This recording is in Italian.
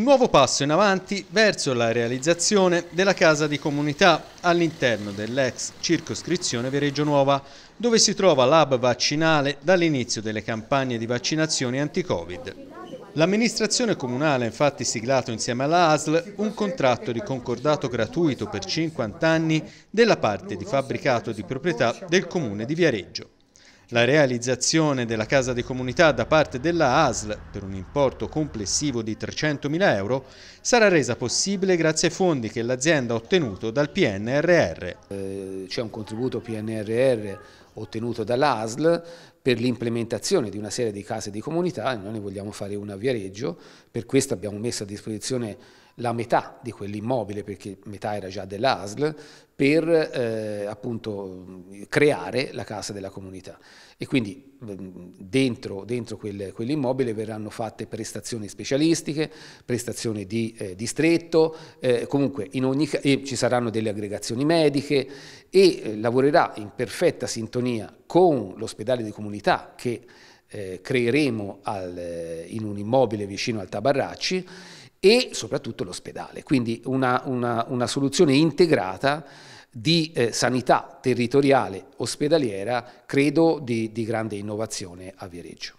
Un nuovo passo in avanti verso la realizzazione della casa di comunità all'interno dell'ex circoscrizione Viareggio Nuova, dove si trova l'hub vaccinale dall'inizio delle campagne di vaccinazioni anti-Covid. L'amministrazione comunale ha infatti siglato insieme alla ASL un contratto di concordato gratuito per 50 anni della parte di fabbricato di proprietà del comune di Viareggio. La realizzazione della Casa di Comunità da parte della ASL, per un importo complessivo di 300.000 euro, sarà resa possibile grazie ai fondi che l'azienda ha ottenuto dal PNRR. Eh, c'è un contributo PNRR ottenuto dall'ASL per l'implementazione di una serie di case di comunità, noi ne vogliamo fare una a Viareggio, per questo abbiamo messo a disposizione la metà di quell'immobile, perché metà era già dell'ASL, per eh, appunto creare la casa della comunità. E quindi mm, dentro, dentro quel, quell'immobile verranno fatte prestazioni specialistiche, prestazioni di eh, distretto, eh, comunque ogni, ci saranno delle aggregazioni mediche e eh, lavorerà in perfetta sintonia con l'ospedale di comunità che eh, creeremo al, in un immobile vicino al Tabarracci e soprattutto l'ospedale. Quindi una, una, una soluzione integrata di eh, sanità territoriale ospedaliera credo di, di grande innovazione a Viareggio.